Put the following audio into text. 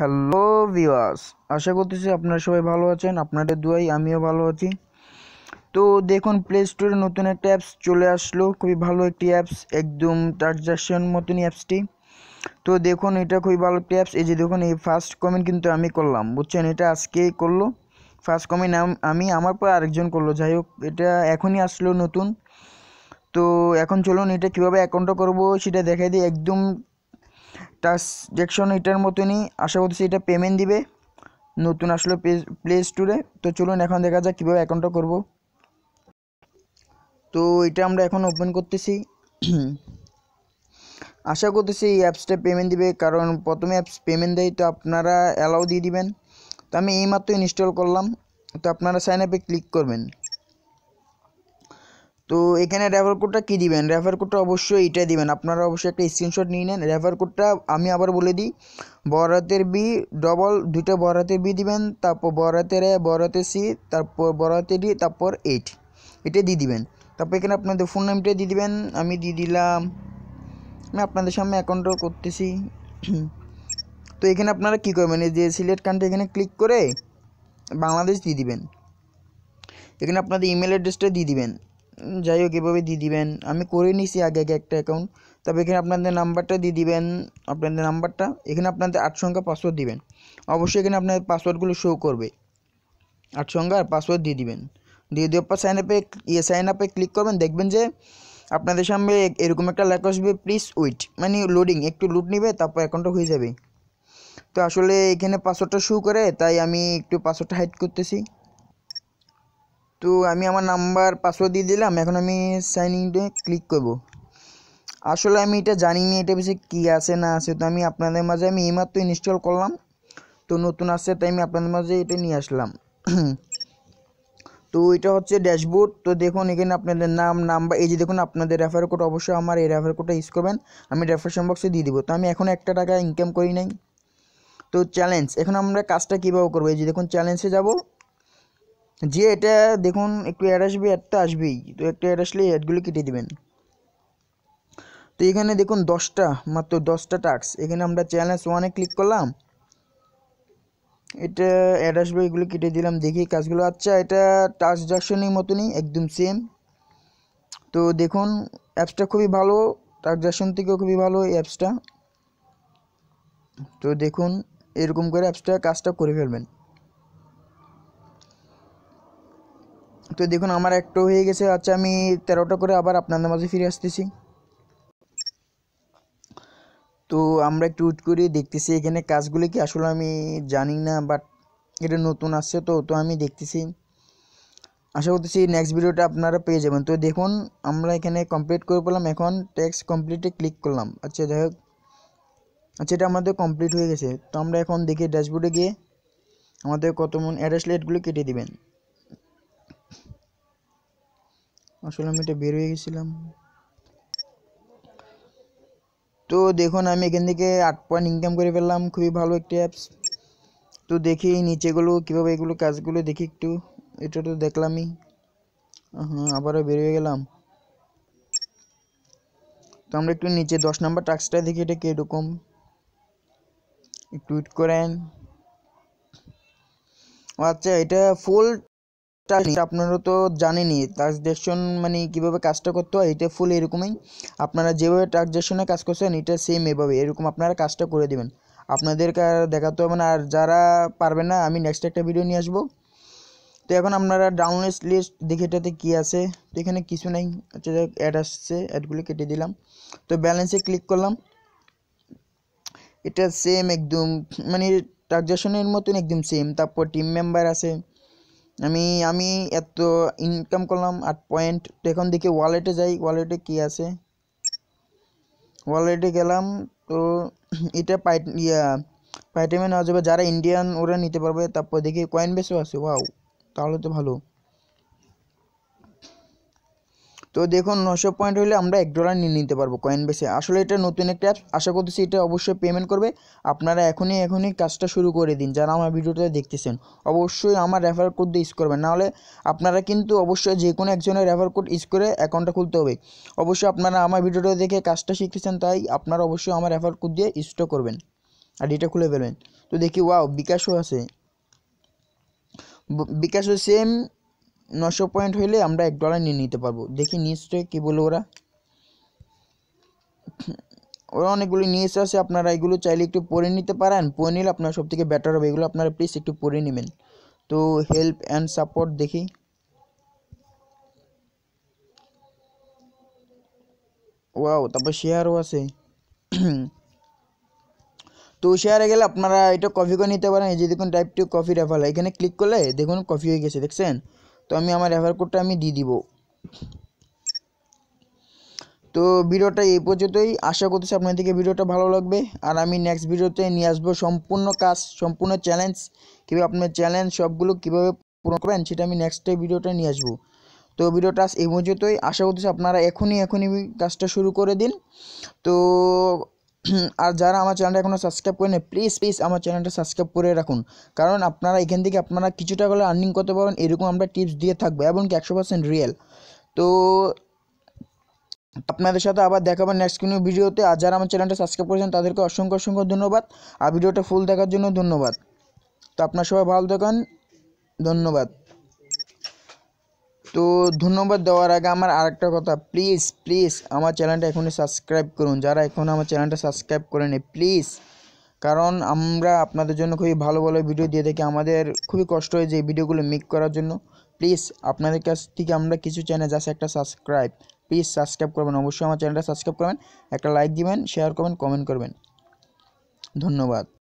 hello viewers আশা করতেছি আপনারা সবাই ভালো আছেন আপনাদের দুয়াই আমিও ভালো আছি তো দেখুন প্লে স্টোরে নতুন একটা অ্যাপস চলে আসলো খুবই ভালো একটি অ্যাপস একদম ট্রানজাকশন মতনই অ্যাপসটি তো দেখুন এটা খুবই ভালো একটি অ্যাপস এই যে দেখুন এই ফার্স্ট কমেন্ট কিন্তু আমি করলাম বুঝছেন এটা আজকেই করলো ফার্স্ট কমেন্ট আমি আমার পর আরেকজন করলো যাই হোক এটা এখনই আসলো নতুন তো এখন চলুন এটা কীভাবে অ্যাকাউন্টটা করবো সেটা দেখাই দিই একদম ট্রানজ্যাকশন এটার মতনই আশা করছি এটা পেমেন্ট দিবে নতুন আসলো প্লে স্টোরে তো চলুন এখন দেখা যাক কীভাবে অ্যাকাউন্টটা করব তো এটা আমরা এখন ওপেন করতেছি আশা করতেছি এই অ্যাপসটা পেমেন্ট দিবে কারণ প্রথমে অ্যাপস পেমেন্ট দেয় তো আপনারা অ্যালাউ দিয়ে দিবেন তো আমি এইমাত্র ইনস্টল করলাম তো আপনারা সাইন আপে ক্লিক করবেন তো এখানে রেফার কোডটা কী দিবেন রেফার কোডটা অবশ্যই এটা দিবেন আপনারা অবশ্যই একটা স্ক্রিনশট নিয়ে নেন রেফার কোডটা আমি আবার বলে দিই বরাতের বি ডবল দুটো বরাতের বি দিবেন তারপর বরাতের এ বরাতের সি তারপর বরাতের ডি তারপর এইট এটা দিয়ে দিবেন তারপর এখানে আপনাদের ফোন নামটা দিয়ে দিবেন আমি দিয়ে দিলাম আমি আপনাদের সামনে অ্যাকাউন্টও করতেছি তো এখানে আপনারা কী করবেন এই যে সিলেক্ট কান্ট এখানে ক্লিক করে বাংলাদেশ দিয়ে দিবেন এখানে আপনাদের ইমেল অ্যাড্রেসটা দিয়ে দিবেন যাই হোক এভাবে দিয়ে দিবেন আমি করে নিছি আগে আগে একটা অ্যাকাউন্ট তবে এখানে আপনাদের নাম্বারটা দিয়ে দিবেন আপনাদের নাম্বারটা এখানে আপনাদের আট সংখ্যা পাসওয়ার্ড দিবেন অবশ্যই এখানে আপনাদের পাসওয়ার্ডগুলো শো করবে আট সংখ্যা আর পাসওয়ার্ড দিয়ে দিবেন দিয়ে দেওয়ার পর সাইন আপে ইয়ে সাইন আপে ক্লিক করবেন দেখবেন যে আপনাদের সামনে এরকম একটা লেখা আসবে প্লিজ উইট মানে লোডিং একটু লুট নিবে তারপর অ্যাকাউন্টটা হয়ে যাবে তো আসলে এখানে পাসওয়ার্ডটা শু করে তাই আমি একটু পাসওয়ার্ডটা হাইড করতেছি তো আমি আমার নাম্বার পাসওয়ার্ড দিয়ে দিলাম এখন আমি সাইন ইনটে ক্লিক করব আসলে আমি এটা জানি না এটা বিষয়ে কী আছে না আছে তো আমি আপনাদের মাঝে আমি এইমাত্র ইনস্টল করলাম তো নতুন আসছে তাই আমি আপনাদের মাঝে এটা নিয়ে আসলাম তো এটা হচ্ছে ড্যাশবোর্ড তো দেখুন এখানে আপনাদের নাম নাম্বার এই যে দেখুন আপনাদের রেফার কোড অবশ্যই আমার এই রেফার কোডটা ইউজ করবেন আমি রেফারেশন বক্সে দিয়ে দিব তো আমি এখন একটা টাকা ইনকাম করি নাই তো চ্যালেঞ্জ এখন আমরা কাজটা কীভাবে করবো এই যে দেখুন চ্যালেঞ্জে যাব যে এটা দেখুন একটু অ্যাড আসবে অ্যাডটা আসবেই তো একটু অ্যাড আসলে অ্যাডগুলো কেটে দেবেন তো এখানে দেখুন দশটা মাত্র দশটা টাক্স এখানে আমরা চ্যালেঞ্জ ওয়ানে ক্লিক করলাম এটা অ্যাড আসবে এগুলো কেটে দিলাম দেখি কাজগুলো আচ্ছা এটা টাক্স জাকশনের মতনই একদম সেম তো দেখুন অ্যাপসটা খুবই ভালো টাক্স জাকশন থেকেও খুবই ভালো এই অ্যাপসটা তো দেখুন এরকম করে অ্যাপসটা কাজটা করে ফেলবেন তো দেখুন আমার একটা হয়ে গেছে আচ্ছা আমি তেরোটা করে আবার আপনাদের মাঝে ফিরে আসতেছি তো আমরা একটু উট করে দেখতেছি এখানে কাজগুলি কি আসলে আমি জানি না বাট এটা নতুন আসছে তো তো আমি দেখতেছি আশা করতেছি নেক্সট ভিডিওটা আপনারা পেয়ে যাবেন তো দেখুন আমরা এখানে কমপ্লিট করে পেলাম এখন টেক্সট কমপ্লিটে ক্লিক করলাম আচ্ছা যাই হোক আচ্ছা এটা আমাদের কমপ্লিট হয়ে গেছে তো আমরা এখন দেখি ড্যাশবোর্ডে গিয়ে আমাদের কত মন অ্যাড্রেস লেটগুলো কেটে দেবেন আসলে আমি এটা বের হয়ে গেছিলাম তো দেখুন আমি এখান থেকে আট পয়েন্ট ইনকাম করে ফেললাম খুবই ভালো একটি অ্যাপস তো দেখি নিচেগুলো কীভাবে এগুলো কাজগুলো দেখি একটু এটা তো দেখলামই হ্যাঁ আবারও বেরিয়ে গেলাম তো আমরা একটু নিচে দশ নম্বর টাস্কটা দেখি এটা কীরকম একটু টুইট করেন আচ্ছা এটা ফুল টালি আপনারা তো জানেনই ট্রানজেকশন মানে কিভাবে কাজটা করতে হয় এটা ফুল এরকমই আপনারা যেভাবে ট্রানজেকশনে কাজ করছেন এটা সেম এভাবে এরকম আপনারা কাজটা করে দেবেন আপনাদেরকে আর দেখাতে হবে না আর যারা পারবে না আমি নেক্সট একটা ভিডিও নিয়ে আসবো তো এখন আপনারা ডাউনলোড লিস্ট দেখে এটাতে কী আছে তো এখানে কিছু নাই আচ্ছা অ্যাড আসছে অ্যাডগুলো কেটে দিলাম তো ব্যালেন্সে ক্লিক করলাম এটা সেম একদম মানে ট্রানজেকশনের মতন একদম সেম তারপর টিম মেম্বার আছে আমি আমি এত ইনকাম করলাম আট পয়েন্ট এখন দেখি ওয়ালেটে যাই ওয়ালেটে কি আছে ওয়ালেটে গেলাম তো এটা পাই ইয়া পাইটেমে নেওয়া যাবে যারা ইন্ডিয়ান ওরা নিতে পারবে তারপর দেখি কয়েন বেসও আছে ওয়াও তাহলে তো ভালো তো দেখুন নশো পয়েন্ট হলে আমরা এক ডলার নিয়ে নিতে পারবো কয়েন বেসে আসলে এটা নতুন একটা অ্যাপ আশা করতেছি এটা অবশ্যই পেমেন্ট করবে আপনারা এখনই এখনই কাজটা শুরু করে দিন যারা আমার ভিডিওটা দেখতেছেন অবশ্যই আমার রেফার কোড দিয়ে ইউজ করবেন নাহলে আপনারা কিন্তু অবশ্যই যে কোনো একজনের রেফার কোড ইউজ করে অ্যাকাউন্টটা খুলতে হবে অবশ্যই আপনারা আমার ভিডিওটা দেখে কাজটা শিখতেছেন তাই আপনারা অবশ্যই আমার রেফার কোড দিয়ে ইউজটা করবেন আর এটা খুলে ফেলবেন তো দেখি ওয়াও বিকাশও আছে বিকাশও সেম নশো পয়েন্ট হইলে আমরা এক ডলার নিয়ে নিতে পারবো দেখি নিশ্চয় কী বলে ওরা ওরা অনেকগুলি নিয়ে এসে আসে আপনারা এগুলো চাইলে একটু পরে নিতে পারেন পরে নিলে আপনার সব থেকে বেটার হবে এগুলো আপনারা প্লিজ একটু পরে নেবেন তো হেল্প অ্যান্ড সাপোর্ট দেখি ওয়াও তারপর শেয়ারও আছে তো শেয়ারে গেলে আপনারা এটা কফি করে নিতে পারেন এই যে দেখুন টাইপ টু কপি রেফাল এখানে ক্লিক করলে দেখুন কফি হয়ে গেছে দেখছেন তো আমি আমার রেফার কোডটা আমি দিয়ে দিব তো ভিডিওটা এই পর্যন্তই আশা করতেছি আপনাদেরকে ভিডিওটা ভালো লাগবে আর আমি নেক্সট ভিডিওতে নিয়ে আসবো সম্পূর্ণ কাজ সম্পূর্ণ চ্যালেঞ্জ কীভাবে আপনার চ্যালেঞ্জ সবগুলো কীভাবে পূরণ করবেন সেটা আমি নেক্সট ভিডিওটা নিয়ে আসবো তো ভিডিওটা এই পর্যন্তই আশা করতেছি আপনারা এখনই এখনই কাজটা শুরু করে দিন তো আর যারা আমার চ্যানেলটা এখনও সাবস্ক্রাইব করেন প্লিজ প্লিজ আমার চ্যানেলটা সাবস্ক্রাইব করে রাখুন কারণ আপনারা এখান থেকে আপনারা কিছুটা করে আর্নিং করতে পারেন এরকম আমরা টিপস দিয়ে থাকবো এমনকি একশো পার্সেন্ট রিয়েল তো আপনাদের সাথে আবার দেখাবো নেক্সট কোনো ভিডিওতে আর যারা আমার চ্যানেলটা সাবস্ক্রাইব করেছেন তাদেরকে অসংখ্য অসংখ্য ধন্যবাদ আর ভিডিওটা ফুল দেখার জন্য ধন্যবাদ তো আপনার সবাই ভালো থাকেন ধন্যবাদ তো ধন্যবাদ দেওয়ার আগে আমার আরেকটা কথা প্লিজ প্লিজ আমার চ্যানেলটা এখনই সাবস্ক্রাইব করুন যারা এখনও আমার চ্যানেলটা সাবস্ক্রাইব করেনি প্লিজ কারণ আমরা আপনাদের জন্য খুবই ভালো ভালো ভিডিও দিয়ে থাকি আমাদের খুবই কষ্ট হয় যে ভিডিওগুলো মেক করার জন্য প্লিজ আপনাদের কাছ থেকে আমরা কিছু চ্যানেল আছে একটা সাবস্ক্রাইব প্লিজ সাবস্ক্রাইব করবেন অবশ্যই আমার চ্যানেলটা সাবস্ক্রাইব করবেন একটা লাইক দিবেন শেয়ার করবেন কমেন্ট করবেন ধন্যবাদ